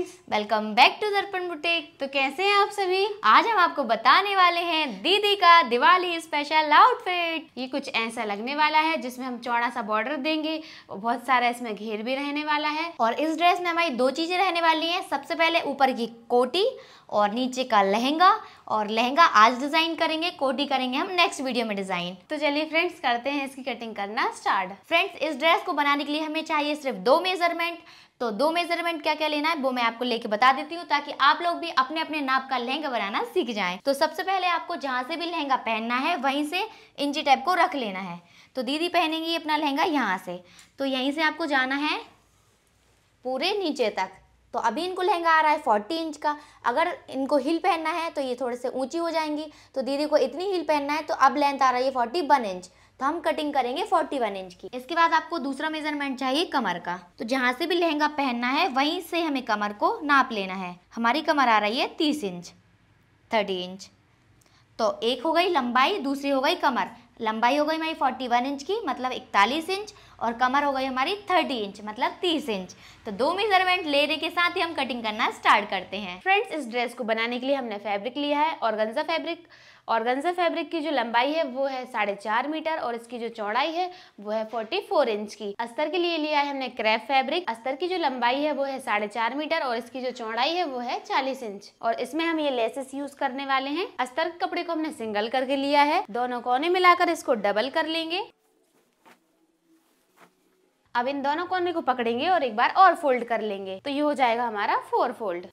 friends welcome back to Darpan boutique तो कैसे हैं आप सभी आज हम आपको बताने वाले हैं दीदी का दिवाली स्पेशल आउटफिट ये कुछ ऐसा लगने वाला है जिसमें हम चौड़ा सा बॉर्डर देंगे और बहुत सारा इसमें घेर भी रहने वाला है और इस ड्रेस में हमारी दो चीजें रहने वाली है सबसे पहले ऊपर की कोटी और नीचे का लहंगा और लहंगा आज डिजाइन करेंगे कोटी करेंगे हम नेक्स्ट वीडियो में डिजाइन तो चलिए फ्रेंड्स करते हैं इसकी कटिंग करना स्टार्ट फ्रेंड्स इस ड्रेस को बनाने के लिए हमें चाहिए सिर्फ दो मेजरमेंट तो दो मेजरमेंट क्या क्या लेना है वो मैं आपको लेके बता देती हूँ ताकि आप लोग भी अपने अपने नाप का लहंगा बनाना सीख जाएं तो सबसे पहले आपको जहाँ से भी लहंगा पहनना है वहीं से इंची टाइप को रख लेना है तो दीदी पहनेंगी अपना लहंगा यहाँ से तो यहीं से आपको जाना है पूरे नीचे तक तो अभी इनको लहंगा आ रहा है फोर्टी इंच का अगर इनको हिल पहनना है तो ये थोड़े से ऊंची हो जाएंगी तो दीदी को इतनी हिल पहनना है तो अब लेंथ आ रही है फोर्टी वन इंच तो हम कटिंग करेंगे 41 इंच की इसके बाद आपको दूसरा मेजरमेंट चाहिए कमर का तो जहाँ से भी लहंगा पहनना है वहीं से हमें कमर को नाप लेना है हमारी कमर आ रही है तीस इंच थर्टी इंच तो एक हो गई लंबाई दूसरी हो गई कमर लंबाई हो गई हमारी 41 इंच की मतलब 41 इंच और कमर हो गई हमारी थर्टी इंच मतलब तीस इंच तो दो मेजरमेंट लेने के साथ ही हम कटिंग करना स्टार्ट करते हैं फ्रेंड्स इस ड्रेस को बनाने के लिए हमने फैब्रिक लिया है और गंजा फैब्रिक और गंजा फैब्रिक की जो लंबाई है वो है साढ़े चार मीटर और इसकी जो चौड़ाई है वो है फोर्टी फोर इंच की अस्तर के लिए लिया है हमने क्रैप फैब्रिक अस्तर की जो लंबाई है वो है साढ़े चार मीटर और इसकी जो चौड़ाई है वो है चालीस इंच और इसमें हम ये लेसेस यूज करने वाले हैं अस्तर कपड़े को हमने सिंगल करके लिया है दोनों कोने मिलाकर इसको डबल कर लेंगे अब इन दोनों कोने को पकड़ेंगे और एक बार और फोल्ड कर लेंगे तो ये हो जाएगा हमारा फोर फोल्ड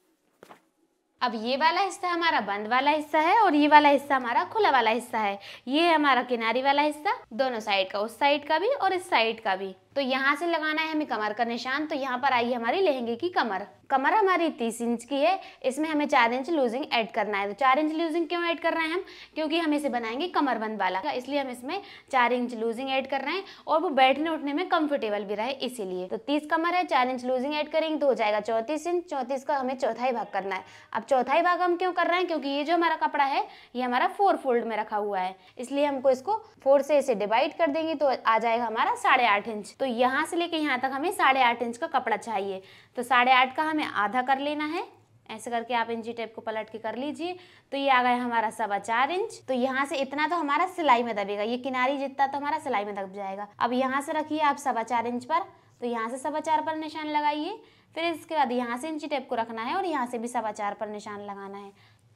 अब ये वाला हिस्सा हमारा बंद वाला हिस्सा है और ये वाला हिस्सा हमारा खुला वाला हिस्सा है ये हमारा किनारी वाला हिस्सा दोनों साइड का उस साइड का भी और इस साइड का भी तो यहाँ से लगाना है हमें कमर का निशान तो यहाँ पर आई हमारी लहंगे की कमर कमर हमारी तीस इंच की है इसमें हमें चार इंच लूजिंग ऐड करना है तो चार इंच लूजिंग क्यों ऐड कर रहे हैं हम क्योंकि हम इसे बनाएंगे कमरबंद वाला इसलिए हम इसमें चार इंच लूजिंग ऐड कर रहे हैं और वो बैठने उठने में कंफर्टेबल भी रहे इसीलिए तो तीस कमर है चार इंच लूजिंग ऐड करेंगे तो हो जाएगा चौंतीस इंच चौंतीस का हमें चौथाई भाग करना है अब चौथाई भाग हम क्यों कर रहे हैं क्योंकि ये जो हमारा कपड़ा है ये हमारा फोर फोल्ड में रखा हुआ है इसलिए हमको इसको फोर से इसे डिवाइड कर देंगे तो आ जाएगा हमारा साढ़े इंच तो यहाँ से लेके यहाँ तक हमें साढ़े आठ इंच का कपड़ा चाहिए तो साढ़े आठ का हमें आधा कर लेना है ऐसे करके आप इंची टेप को पलट के कर लीजिए तो ये आ गया हमारा सवा चार इंच तो यहाँ से इतना तो हमारा सिलाई में दबेगा ये किनारी जितना तो हमारा सिलाई में दब जाएगा अब यहाँ से रखिए आप सवा चार इंच पर तो यहाँ से सवा चार पर निशान लगाइए फिर इसके बाद यहाँ से इंची टेप को रखना है और यहाँ से भी सवा चार पर निशान लगाना है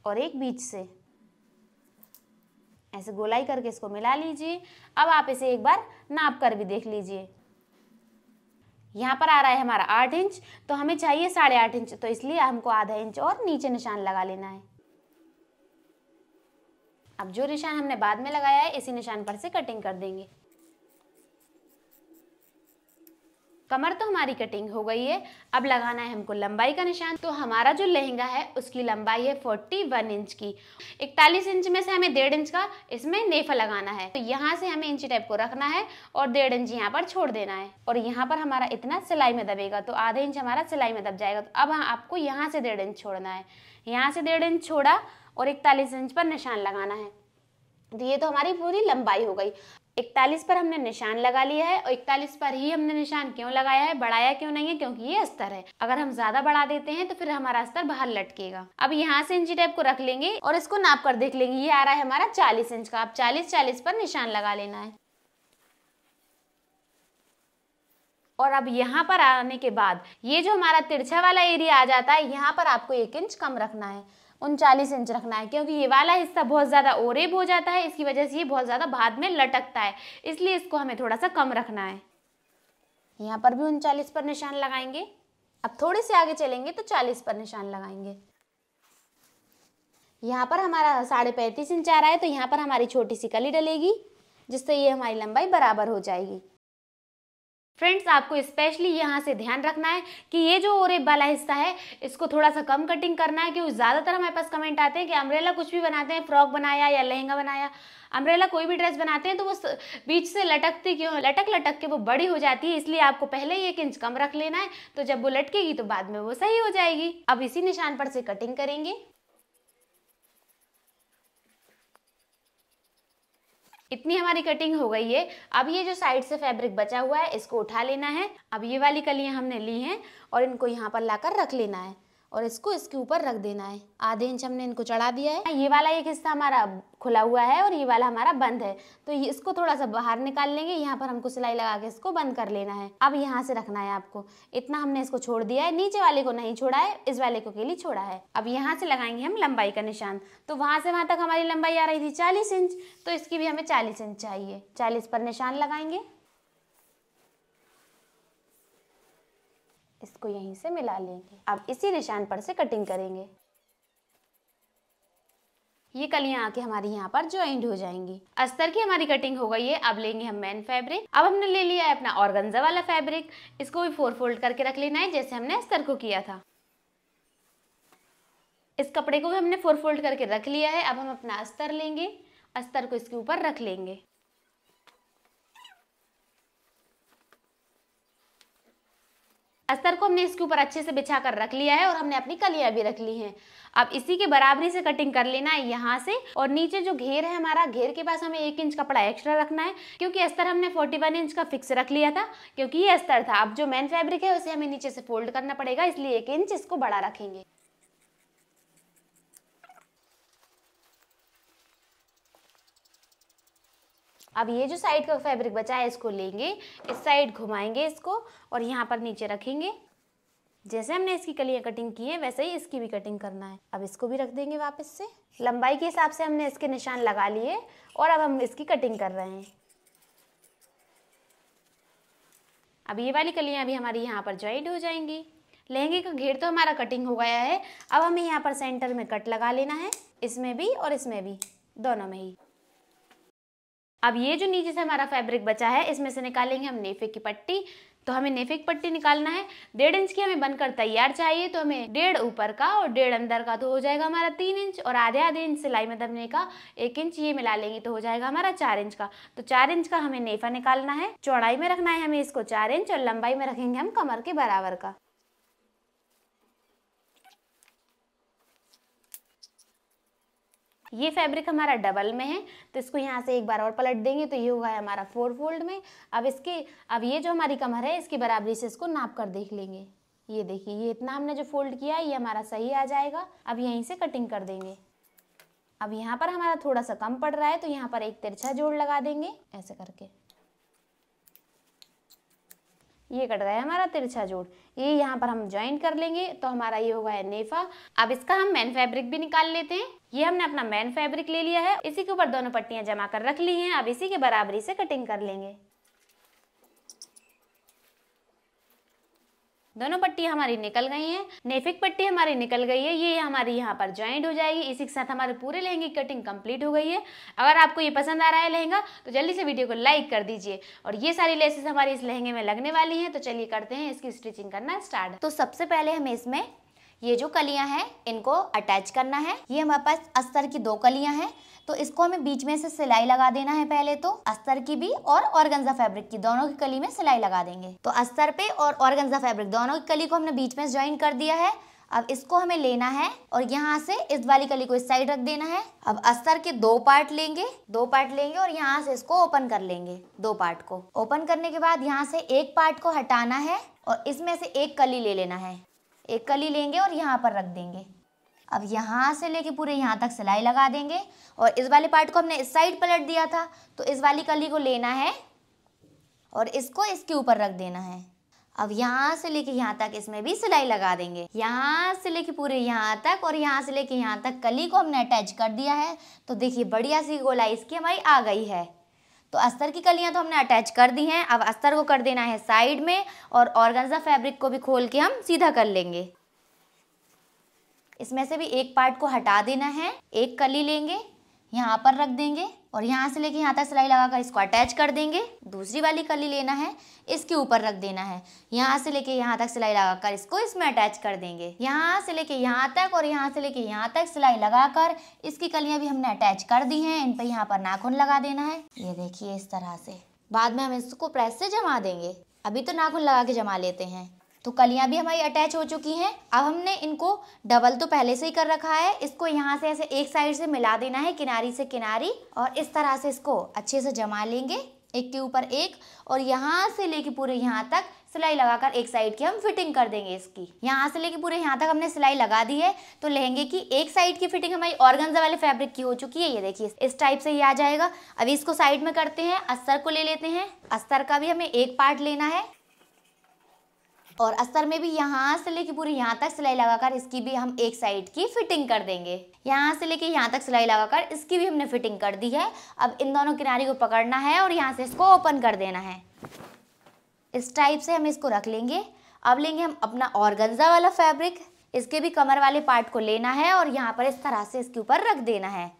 और एक बीच से ऐसे गोलाई करके इसको मिला लीजिए अब आप इसे एक बार नाप कर भी देख लीजिए यहाँ पर आ रहा है हमारा आठ इंच तो हमें चाहिए साढ़े आठ इंच तो इसलिए हमको आधा इंच और नीचे निशान लगा लेना है अब जो निशान हमने बाद में लगाया है इसी निशान पर से कटिंग कर देंगे कमर तो हमारी कटिंग हो गई है अब लगाना है हमको लंबाई का निशान तो हमारा जो लहंगा है उसकी लंबाई है 41 इंच की 41 इंच में से हमें डेढ़ इंच का इसमें नेफा लगाना है तो यहाँ से हमें इंची टाइप को रखना है और डेढ़ इंच यहाँ पर छोड़ देना है और यहाँ पर हमारा इतना सिलाई में दबेगा तो आधे इंच हमारा सिलाई में दब जाएगा तो अब हाँ, आपको यहाँ से डेढ़ इंच छोड़ना है यहाँ से डेढ़ इंच छोड़ा और इकतालीस इंच पर निशान लगाना है तो ये तो हमारी पूरी लंबाई हो गई इकतालीस पर हमने निशान लगा लिया है और इकतालीस पर ही हमने निशान क्यों लगाया है बढ़ाया क्यों नहीं है क्योंकि ये स्तर है अगर हम ज्यादा बढ़ा देते हैं तो फिर हमारा स्तर बाहर लटकेगा अब यहाँ से इंची टेप को रख लेंगे और इसको नाप कर देख लेंगे ये आ रहा है हमारा चालीस इंच का आप चालीस चालीस पर निशान लगा लेना है और अब यहाँ पर आने के बाद ये जो हमारा तिरछा वाला एरिया आ जाता है यहाँ पर आपको एक इंच कम रखना है उनचालीस इंच रखना है क्योंकि ये वाला हिस्सा बहुत ज़्यादा ओरेब हो जाता है इसकी वजह से ये बहुत ज़्यादा बाद में लटकता है इसलिए इसको हमें थोड़ा सा कम रखना है यहाँ पर भी उनचालीस पर निशान लगाएंगे अब थोड़े से आगे चलेंगे तो चालीस पर निशान लगाएंगे यहाँ पर हमारा साढ़े पैंतीस इंच आ रहा है तो यहाँ पर हमारी छोटी सी कली डलेगी जिससे ये हमारी लंबाई बराबर हो जाएगी फ्रेंड्स आपको स्पेशली यहाँ से ध्यान रखना है कि ये जो ओरेब वाला हिस्सा है इसको थोड़ा सा कम कटिंग करना है क्योंकि ज़्यादातर हमारे पास कमेंट आते हैं कि अम्ब्रेला कुछ भी बनाते हैं फ्रॉक बनाया या लहंगा बनाया अम्ब्रेला कोई भी ड्रेस बनाते हैं तो वो बीच से लटकती क्यों लटक लटक के वो बड़ी हो जाती है इसलिए आपको पहले ही एक इंच कम रख लेना है तो जब वो लटकेगी तो बाद में वो सही हो जाएगी अब इसी निशान पर से कटिंग करेंगे इतनी हमारी कटिंग हो गई है अब ये जो साइड से फैब्रिक बचा हुआ है इसको उठा लेना है अब ये वाली कलियाँ हमने ली हैं और इनको यहाँ पर लाकर रख लेना है और इसको इसके ऊपर रख देना है आधे इंच हमने इनको चढ़ा दिया है ये वाला एक हिस्सा हमारा खुला हुआ है और ये वाला हमारा बंद है तो ये इसको थोड़ा सा बाहर निकाल लेंगे यहाँ पर हमको सिलाई लगा के इसको बंद कर लेना है अब यहाँ से रखना है आपको इतना हमने इसको छोड़ दिया है नीचे वाले को नहीं छोड़ा है इस वाले को के लिए छोड़ा है अब यहाँ से लगाएंगे हम लंबाई का निशान तो वहाँ से वहां तक हमारी लंबाई आ रही थी चालीस इंच तो इसकी भी हमें चालीस इंच चाहिए चालीस पर निशान लगाएंगे इसको यहीं से मिला लेंगे अब इसी निशान पर से कटिंग करेंगे ये कलियां आके हमारी यहाँ पर ज्वाइंट हो जाएंगी अस्तर की हमारी कटिंग हो गई है अब लेंगे हम मेन फैब्रिक अब हमने ले लिया है अपना ऑर्गेंजा वाला फैब्रिक इसको भी फोर फोल्ड करके रख लेना है जैसे हमने अस्तर को किया था इस कपड़े को भी हमने फोर फोल्ड करके रख लिया है अब हम अपना अस्तर लेंगे अस्तर को इसके ऊपर रख लेंगे अस्तर को हमने इसके ऊपर अच्छे से बिछा कर रख लिया है और हमने अपनी कलियां भी रख ली हैं अब इसी के बराबरी से कटिंग कर लेना है यहाँ से और नीचे जो घेर है हमारा घेर के पास हमें एक इंच कपड़ा एक्स्ट्रा रखना है क्योंकि अस्तर हमने 41 इंच का फिक्स रख लिया था क्योंकि ये अस्तर था अब जो मेन फैब्रिक है उसे हमें नीचे से फोल्ड करना पड़ेगा इसलिए एक इंच इसको बड़ा रखेंगे अब ये जो साइड का फैब्रिक बचा है इसको लेंगे इस साइड घुमाएंगे इसको और यहाँ पर नीचे रखेंगे जैसे हमने इसकी कलियाँ कटिंग की है वैसे ही इसकी भी कटिंग करना है अब इसको भी रख देंगे वापस से लंबाई के हिसाब से हमने इसके निशान लगा लिए और अब हम इसकी कटिंग कर रहे हैं अब ये वाली कलियाँ भी हमारी यहाँ पर ज्वाइंट हो जाएंगी लहंगे का घेर तो हमारा कटिंग हो गया है अब हमें यहाँ पर सेंटर में कट लगा लेना है इसमें भी और इसमें भी दोनों में ही अब ये जो नीचे से हमारा फैब्रिक बचा है इसमें से निकालेंगे हम नेफे की पट्टी तो हमें नेफे की पट्टी निकालना है डेढ़ इंच की हमें बनकर तैयार चाहिए तो हमें डेढ़ ऊपर का और डेढ़ अंदर का तो हो जाएगा हमारा तीन इंच और आधे आधे इंच सिलाई में दबने का एक इंच ये मिला लेंगे तो हो जाएगा हमारा चार इंच का तो चार इंच का हमें नेफा निकालना है चौड़ाई में रखना है हमें इसको चार इंच और लंबाई में रखेंगे हम कमर के बराबर का ये फैब्रिक हमारा डबल में है तो इसको यहाँ से एक बार और पलट देंगे तो ये हुआ है हमारा फोर फोल्ड में अब इसके अब ये जो हमारी कमर है इसकी बराबरी से इसको नाप कर देख लेंगे ये देखिए ये इतना हमने जो फोल्ड किया है ये हमारा सही आ जाएगा अब यहीं से कटिंग कर देंगे अब यहाँ पर हमारा थोड़ा सा कम पड़ रहा है तो यहाँ पर एक तिरछा जोड़ लगा देंगे ऐसे करके ये कट गया हमारा तिरछा जोड़ ये यहाँ पर हम ज्वाइन कर लेंगे तो हमारा ये होगा है नेफा अब इसका हम मैन फैब्रिक भी निकाल लेते हैं ये हमने अपना मैन फैब्रिक ले लिया है इसी के ऊपर दोनों पट्टियां जमा कर रख ली हैं अब इसी के बराबरी से कटिंग कर लेंगे दोनों पट्टी हमारी निकल गई हैं नेफिक पट्टी हमारी निकल गई है ये हमारी यहाँ पर ज्वाइंट हो जाएगी इसी के साथ हमारे पूरे लहंगे की कटिंग कंप्लीट हो गई है अगर आपको ये पसंद आ रहा है लहंगा तो जल्दी से वीडियो को लाइक कर दीजिए और ये सारी लेसेस हमारी इस लहंगे में लगने वाली हैं तो चलिए करते हैं इसकी स्टिचिंग करना स्टार्ट तो सबसे पहले हमें इसमें ये जो कलियाँ हैं इनको अटैच करना है ये हमारे पास अस्तर की दो कलियाँ हैं तो इसको हमें बीच में से सिलाई लगा देना है पहले तो अस्तर की भी और ऑर्गेंजा फैब्रिक की दोनों की कली में सिलाई लगा देंगे तो अस्तर पे और ऑर्गेंजा फैब्रिक दोनों की कली को हमने बीच में ज्वाइन कर दिया है अब इसको हमें लेना है और यहाँ से इस वाली कली को इस साइड रख देना है अब अस्तर के दो पार्ट लेंगे दो पार्ट लेंगे और यहाँ से इसको ओपन कर लेंगे दो पार्ट को ओपन करने के बाद यहाँ से एक पार्ट को हटाना है और इसमें से एक कली ले लेना है एक कली लेंगे और यहाँ पर रख देंगे अब यहाँ से लेके पूरे यहाँ तक सिलाई लगा देंगे और इस वाले पार्ट को हमने इस साइड पलट दिया था तो इस वाली कली को लेना है और इसको इसके ऊपर रख देना है अब यहाँ से लेके यहाँ तक इसमें भी सिलाई लगा देंगे यहाँ से लेके पूरे यहाँ तक और यहाँ से लेके यहाँ तक कली को हमने अटैच कर दिया है तो देखिए बढ़िया सी गोलाई इसकी हमारी आ गई है तो अस्तर की कलियाँ तो हमने अटैच कर दी हैं अब अस्तर को कर देना है साइड में और ऑर्गेन्जा फैब्रिक को भी खोल के हम सीधा कर लेंगे इसमें से भी एक पार्ट को हटा देना है एक कली लेंगे यहाँ पर रख देंगे और यहाँ से लेके यहाँ तक सिलाई लगाकर इसको अटैच कर देंगे दूसरी वाली कली लेना है इसके ऊपर रख देना है यहाँ से लेके यहाँ तक सिलाई लगाकर इसको इसमें अटैच कर देंगे यहाँ से लेके यहाँ तक और यहाँ से लेके यहाँ तक सिलाई लगाकर इसकी कलियाँ भी हमने अटैच कर दी हैं इन पर यहाँ पर नाखून लगा देना है ये देखिए इस तरह से बाद में हम इसको प्रेस से जमा देंगे अभी तो नाखून लगा के जमा लेते हैं तो कलियाँ भी हमारी अटैच हो चुकी हैं अब हमने इनको डबल तो पहले से ही कर रखा है इसको यहाँ से ऐसे एक साइड से मिला देना है किनारी से किनारी और इस तरह से इसको अच्छे से जमा लेंगे एक के ऊपर एक और यहाँ से लेके पूरे यहाँ तक सिलाई लगाकर एक साइड की हम फिटिंग कर देंगे इसकी यहाँ से लेके पूरे यहाँ तक हमने सिलाई लगा दी है तो लहंगे की एक साइड की फिटिंग हमारी ऑर्गेन्जा वाले फैब्रिक की हो चुकी है ये देखिए इस टाइप से ये आ जाएगा अभी इसको साइड में करते हैं अस्तर को ले लेते हैं अस्तर का भी हमें एक पार्ट लेना है और अस्तर में भी यहाँ से लेके पूरी यहाँ तक सिलाई लगाकर इसकी भी हम एक साइड की फिटिंग कर देंगे यहाँ से लेके यहाँ तक सिलाई लगाकर इसकी भी हमने फिटिंग कर दी है अब इन दोनों किनारे को पकड़ना है और यहाँ से इसको ओपन कर देना है इस टाइप से हम इसको रख लेंगे अब लेंगे हम अपना ऑर्गेन्जा वाला फैब्रिक इसके भी कमर वाले पार्ट को लेना है और यहाँ पर इस तरह से इसके ऊपर रख देना है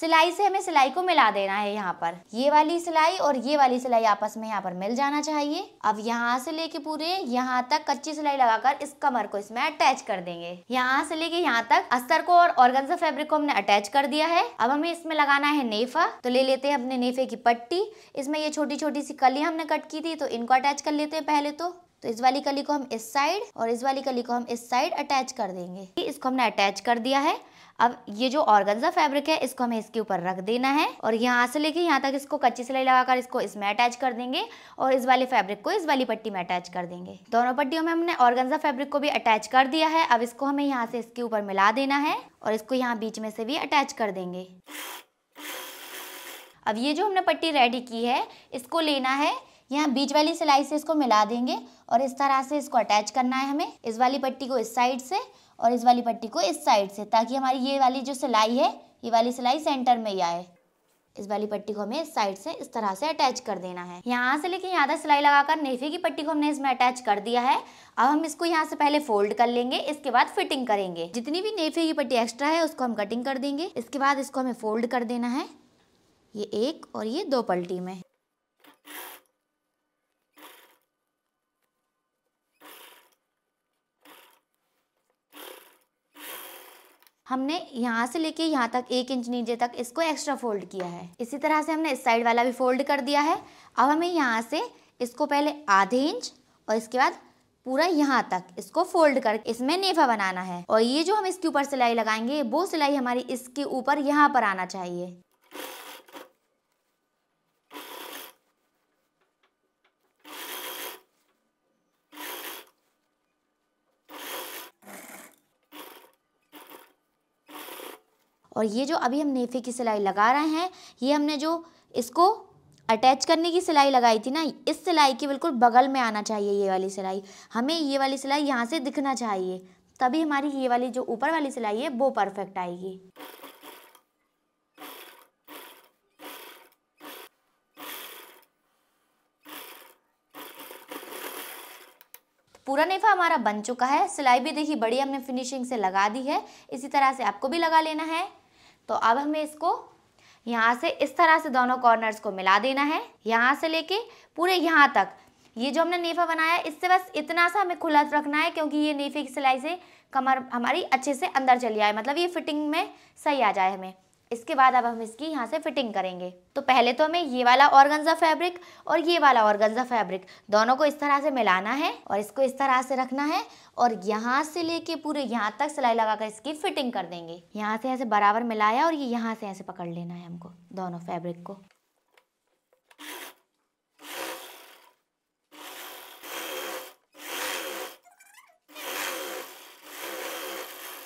सिलाई से हमें सिलाई को मिला देना है यहाँ पर ये वाली सिलाई और ये वाली सिलाई आपस में यहाँ पर मिल जाना चाहिए अब यहाँ से लेके पूरे यहाँ तक कच्ची सिलाई लगाकर इस कमर को इसमें अटैच कर देंगे यहाँ से लेके यहाँ तक अस्तर को और ऑर्गेन्जा फैब्रिक को हमने अटैच कर दिया है अब हमें इसमें लगाना है नेफा तो ले लेते हैं अपने नेफे की पट्टी इसमें ये छोटी छोटी सी कली हमने कट की थी तो इनको अटैच कर लेते हैं पहले तो तो इस वाली कली को हम इस साइड और इस वाली कली को हम इस साइड अटैच कर देंगे इसको हमने अटैच कर दिया है अब ये जो ऑर्गेंजा फैब्रिक है इसको हमें इसके ऊपर रख देना है और यहाँ से लेके यहाँ तक इसको कच्ची सिलाई लगाकर इसको इसमें अटैच कर देंगे और इस वाले फैब्रिक को इस वाली पट्टी में अटैच कर देंगे दोनों पट्टियों में हमने ऑर्गेंजा फैब्रिक को भी अटैच कर दिया है अब इसको हमें यहाँ से इसके ऊपर मिला देना है और इसको यहाँ बीच में से भी अटैच कर देंगे अब ये जो हमने पट्टी रेडी की है इसको लेना है यहाँ बीच वाली सिलाई से इसको मिला देंगे और इस तरह से इसको अटैच करना है हमें इस वाली पट्टी को इस साइड से और इस वाली पट्टी को इस साइड से ताकि हमारी ये वाली जो सिलाई है ये वाली सिलाई सेंटर में ही आए इस वाली पट्टी को हमें इस साइड से इस तरह से अटैच कर देना है यहाँ से लेके आधा सिलाई लगाकर नेफे की पट्टी को हमने इसमें अटैच कर दिया है अब हम इसको यहाँ से पहले फोल्ड कर लेंगे इसके बाद फिटिंग करेंगे जितनी भी नेफे की पट्टी एक्स्ट्रा है उसको हम कटिंग कर देंगे इसके बाद इसको हमें फोल्ड कर देना है ये एक और ये दो पल्टी में हमने यहाँ से लेके यहाँ तक एक इंच नीचे तक इसको एक्स्ट्रा फोल्ड किया है इसी तरह से हमने इस साइड वाला भी फोल्ड कर दिया है अब हमें यहाँ से इसको पहले आधे इंच और इसके बाद पूरा यहाँ तक इसको फोल्ड कर इसमें नेफा बनाना है और ये जो हम इसके ऊपर सिलाई लगाएंगे वो सिलाई हमारी इसके ऊपर यहाँ पर आना चाहिए और ये जो अभी हम नेफे की सिलाई लगा रहे हैं ये हमने जो इसको अटैच करने की सिलाई लगाई थी ना इस सिलाई के बिल्कुल बगल में आना चाहिए ये वाली सिलाई हमें ये वाली सिलाई यहाँ से दिखना चाहिए तभी हमारी ये वाली जो ऊपर वाली सिलाई है वो परफेक्ट आएगी पूरा नेफा हमारा बन चुका है सिलाई भी देखिए बड़ी हमने फिनिशिंग से लगा दी है इसी तरह से आपको भी लगा लेना है तो अब हमें इसको यहाँ से इस तरह से दोनों कॉर्नर्स को मिला देना है यहाँ से लेके पूरे यहाँ तक ये जो हमने नेफा बनाया इससे बस इतना सा हमें खुला रखना है क्योंकि ये नेफे की सिलाई से कमर हमारी अच्छे से अंदर चली आए मतलब ये फिटिंग में सही आ जाए हमें इसके बाद अब हम इसकी यहाँ से फिटिंग करेंगे तो पहले तो हमें ये वाला ऑर्गनजा फैब्रिक और ये वाला ऑर्गनजा फैब्रिक दोनों को इस तरह से मिलाना है और इसको इस तरह से रखना है और यहाँ से लेके पूरे यहाँ तक सिलाई लगाकर इसकी फिटिंग कर देंगे यहाँ से ऐसे बराबर मिलाया और ये यहाँ से ऐसे पकड़ लेना है हमको दोनों फैब्रिक को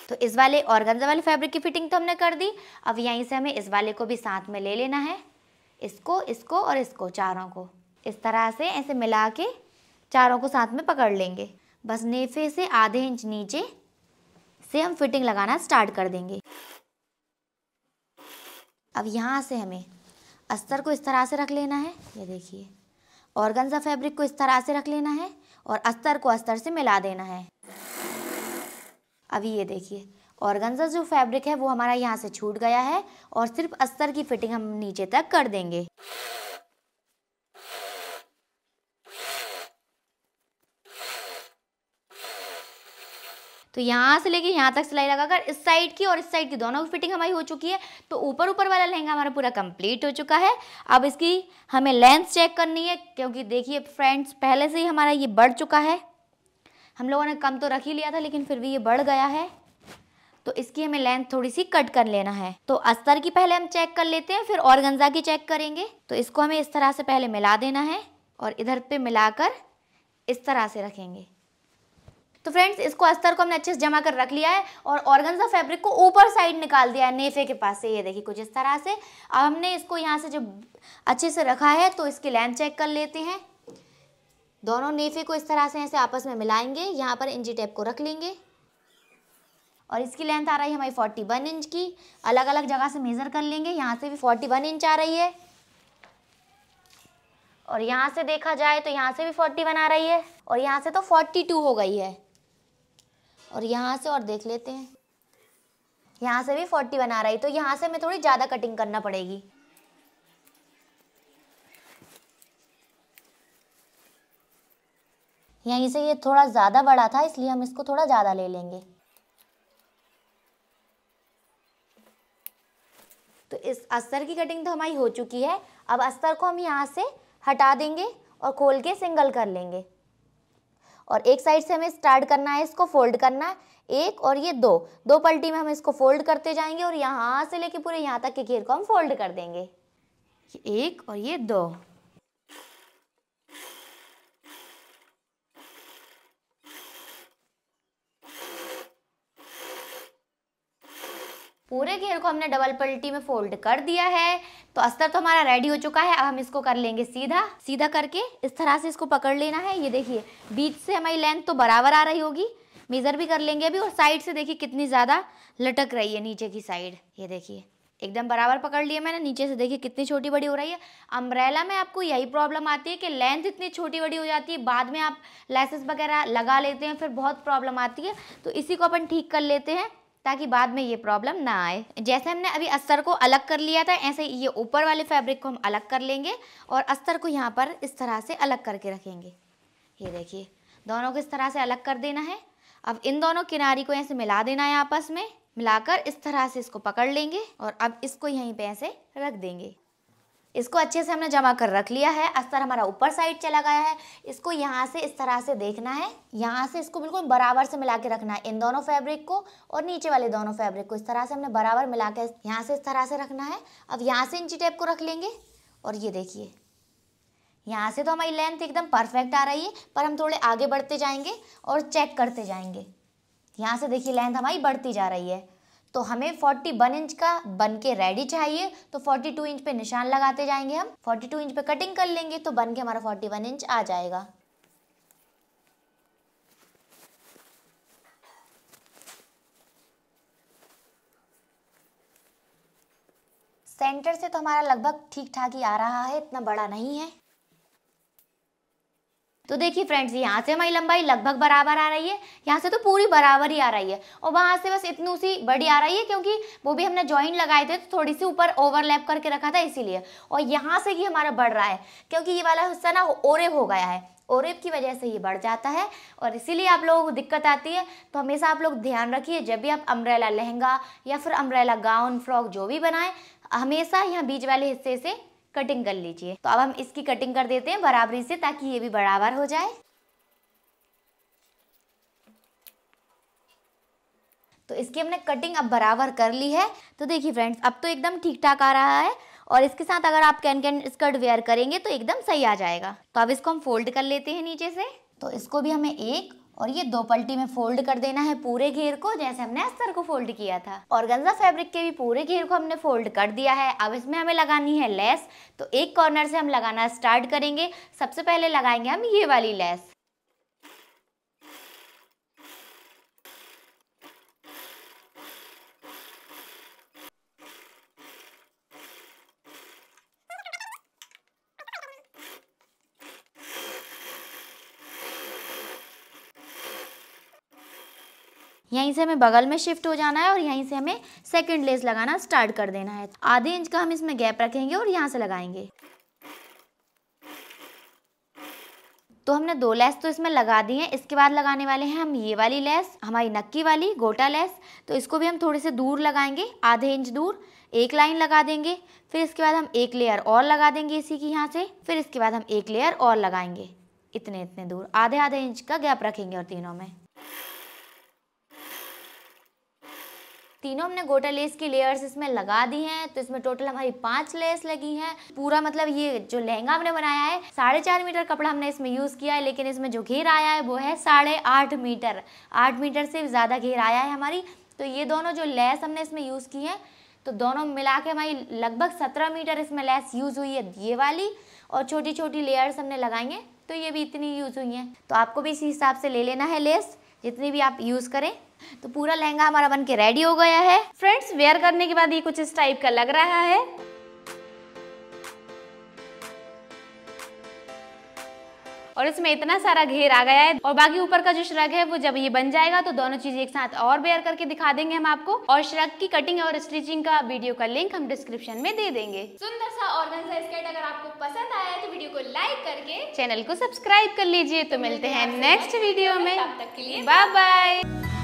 तो इस वाले ऑर्गेंजा वाले फैब्रिक की फिटिंग तो हमने कर दी अब यहीं से हमें इस वाले को भी साथ में ले लेना है इसको इसको और इसको चारों को इस तरह से ऐसे मिला के चारों को साथ में पकड़ लेंगे बस नेफे से आधे इंच नीचे से हम फिटिंग लगाना स्टार्ट कर देंगे अब यहाँ से हमें अस्तर को इस तरह से रख लेना है ये देखिए ऑर्गनजा फैब्रिक को इस तरह से रख लेना है और अस्तर को अस्तर से मिला देना है अभी ये देखिए गंजा जो फैब्रिक है वो हमारा यहाँ से छूट गया है और सिर्फ अस्तर की फिटिंग हम नीचे तक कर देंगे तो यहाँ से लेके यहाँ तक सिलाई लगाकर इस साइड की और इस साइड की दोनों की फिटिंग हमारी हो चुकी है तो ऊपर ऊपर वाला लहंगा हमारा पूरा कंप्लीट हो चुका है अब इसकी हमें लेंथ चेक करनी है क्योंकि देखिए फ्रेंड्स पहले से ही हमारा ये बढ़ चुका है हम लोगों ने कम तो रख ही लिया था लेकिन फिर भी ये बढ़ गया है तो इसकी हमें लेंथ थोड़ी सी कट कर लेना है तो अस्तर की पहले हम चेक कर लेते हैं फिर औरगंजा की चेक करेंगे तो इसको हमें इस तरह से पहले मिला देना है और इधर पे मिलाकर इस तरह से रखेंगे तो फ्रेंड्स इसको अस्तर को हमने अच्छे से जमा कर रख लिया है और ऑर्गेंजा फैब्रिक को ऊपर साइड निकाल दिया है नेफे के पास से ये देखिए कुछ इस तरह से अब हमने इसको यहाँ से जब अच्छे से रखा है तो इसकी लेंथ चेक कर लेते हैं दोनों नेफे को इस तरह से ऐसे आपस में मिलाएंगे यहाँ पर इंजी टेप को रख लेंगे और इसकी लेंथ आ रही है हमारी फोर्टी वन इंच की अलग अलग जगह से मेज़र कर लेंगे यहाँ से भी फोर्टी वन इंच आ रही है और यहाँ से देखा जाए तो यहाँ से भी फोर्टी वन आ रही है और यहाँ से तो फोर्टी टू हो गई है और यहाँ से और देख लेते हैं यहाँ से भी फोर्टी वन आ रही तो यहाँ से हमें थोड़ी ज़्यादा कटिंग करना पड़ेगी यहीं से ये थोड़ा ज़्यादा बड़ा था इसलिए हम इसको थोड़ा ज़्यादा ले लेंगे तो इस अस्तर की कटिंग तो हमारी हो चुकी है अब अस्तर को हम यहाँ से हटा देंगे और खोल के सिंगल कर लेंगे और एक साइड से हमें स्टार्ट करना है इसको फोल्ड करना है एक और ये दो दो पल्टी में हम इसको फोल्ड करते जाएंगे और यहाँ से लेके पूरे यहाँ तक के घेर को हम फोल्ड कर देंगे एक और ये दो पूरे घेर को हमने डबल पल्टी में फोल्ड कर दिया है तो अस्तर तो हमारा रेडी हो चुका है अब हम इसको कर लेंगे सीधा सीधा करके इस तरह से इसको पकड़ लेना है ये देखिए बीच से हमारी लेंथ तो बराबर आ रही होगी मेज़र भी कर लेंगे अभी और साइड से देखिए कितनी ज़्यादा लटक रही है नीचे की साइड ये देखिए एकदम बराबर पकड़ लिया मैंने नीचे से देखिए कितनी छोटी बड़ी हो रही है अम्ब्रेला में आपको यही प्रॉब्लम आती है कि लेंथ इतनी छोटी बड़ी हो जाती है बाद में आप लेसेस वगैरह लगा लेते हैं फिर बहुत प्रॉब्लम आती है तो इसी को अपन ठीक कर लेते हैं ताकि बाद में ये प्रॉब्लम ना आए जैसे हमने अभी अस्तर को अलग कर लिया था ऐसे ये ऊपर वाले फैब्रिक को हम अलग कर लेंगे और अस्तर को यहाँ पर इस तरह से अलग करके रखेंगे ये देखिए दोनों को इस तरह से अलग कर देना है अब इन दोनों किनारी को ऐसे मिला देना है आपस में मिलाकर इस तरह से इसको पकड़ लेंगे और अब इसको यहीं पे ऐसे रख देंगे इसको अच्छे से हमने जमा कर रख लिया है अस्तर हमारा ऊपर साइड चला गया है इसको यहाँ से इस तरह से देखना है यहाँ से इसको बिल्कुल बराबर से मिला के रखना है इन दोनों फैब्रिक को और नीचे वाले दोनों फैब्रिक को इस तरह से हमने बराबर मिला के यहाँ से इस तरह से रखना है अब यहाँ से इंची टेप को रख लेंगे और ये देखिए यहाँ से तो हमारी लेंथ एकदम परफेक्ट आ रही है पर हम थोड़े आगे बढ़ते जाएंगे और चेक करते जाएंगे यहाँ से देखिए लेंथ हमारी बढ़ती जा रही है तो हमें 41 इंच का बन के रेडी चाहिए तो 42 इंच पे निशान लगाते जाएंगे हम 42 इंच पे कटिंग कर लेंगे तो बन के हमारा 41 इंच आ जाएगा सेंटर से तो हमारा लगभग ठीक ठाक ही आ रहा है इतना बड़ा नहीं है तो देखिए फ्रेंड्स यहाँ से हमारी लंबाई लगभग बराबर आ रही है यहाँ से तो पूरी बराबर ही आ रही है और वहाँ से बस इतनी उसी बड़ी आ रही है क्योंकि वो भी हमने ज्वाइन लगाए थे तो थोड़ी सी ऊपर ओवरलैप करके रखा था इसीलिए और यहाँ से ये हमारा बढ़ रहा है क्योंकि ये वाला हिस्सा ना ओरेब हो गया है ओरेब की वजह से ये बढ़ जाता है और इसीलिए आप लोगों को दिक्कत आती है तो हमेशा आप लोग ध्यान रखिए जब भी आप अम्ब्रेला लहंगा या फिर अम्ब्रेला गाउन फ्रॉक जो भी बनाएं हमेशा यहाँ बीच वाले हिस्से से कटिंग कर लीजिए तो अब हम इसकी कटिंग कर देते हैं बराबरी से ताकि ये भी बराबर हो जाए तो इसकी हमने कटिंग अब बराबर कर ली है तो देखिए फ्रेंड्स अब तो एकदम ठीक ठाक आ रहा है और इसके साथ अगर आप कैन कैन स्कर्ट वेयर करेंगे तो एकदम सही आ जाएगा तो अब इसको हम फोल्ड कर लेते हैं नीचे से तो इसको भी हमें एक और ये दो पल्टी में फोल्ड कर देना है पूरे घेर को जैसे हमने अस्तर को फोल्ड किया था और गंजा फैब्रिक के भी पूरे घेर को हमने फोल्ड कर दिया है अब इसमें हमें लगानी है लेस तो एक कॉर्नर से हम लगाना स्टार्ट करेंगे सबसे पहले लगाएंगे हम ये वाली लेस यहीं से हमें बगल में शिफ्ट हो जाना है और यहीं से हमें सेकेंड लेस लगाना स्टार्ट कर देना है आधे इंच का हम इसमें गैप रखेंगे और यहाँ से लगाएंगे तो हमने दो लेस तो इसमें लगा दी है इसके बाद लगाने वाले हैं हम ये वाली लेस हमारी नक्की वाली गोटा लेस तो इसको भी हम थोड़े से दूर लगाएंगे आधे इंच दूर एक लाइन लगा देंगे फिर इसके बाद हम एक लेयर और लगा देंगे इसी की यहाँ से फिर इसके बाद हम एक लेयर और लगाएंगे इतने इतने दूर आधे आधे इंच का गैप रखेंगे और तीनों में तीनों हमने गोटा लेस की लेयर्स इसमें लगा दी हैं तो इसमें टोटल हमारी पांच लेस लगी हैं पूरा मतलब ये जो लहंगा हमने बनाया है साढ़े चार मीटर कपड़ा हमने इसमें यूज़ किया है लेकिन इसमें जो घेर आया है वो है साढ़े आठ मीटर आठ मीटर से ज़्यादा घेर आया है हमारी तो ये दोनों जो लेस हमने इसमें यूज़ की है तो दोनों मिला के हमारी लगभग सत्रह मीटर इसमें लेस यूज़ हुई है ये वाली और छोटी छोटी लेयर्स हमने लगाई हैं तो ये भी इतनी यूज़ हुई हैं तो आपको भी इसी हिसाब से ले लेना है लेस जितनी भी आप यूज़ करें तो पूरा लहंगा हमारा बन के रेडी हो गया है फ्रेंड्स वेयर करने के बाद ये कुछ इस टाइप का लग रहा है और इसमें इतना सारा घेर आ गया है और बाकी ऊपर का जो श्रग है वो जब ये बन जाएगा तो दोनों चीज एक साथ और बेयर करके दिखा देंगे हम आपको और श्रग की कटिंग और स्टिचिंग का वीडियो का लिंक हम डिस्क्रिप्शन में दे देंगे सुंदर सा और स्केट अगर आपको पसंद आया तो वीडियो को लाइक करके चैनल को सब्सक्राइब कर लीजिए तो मिलते हैं नेक्स्ट वीडियो में बाय बाय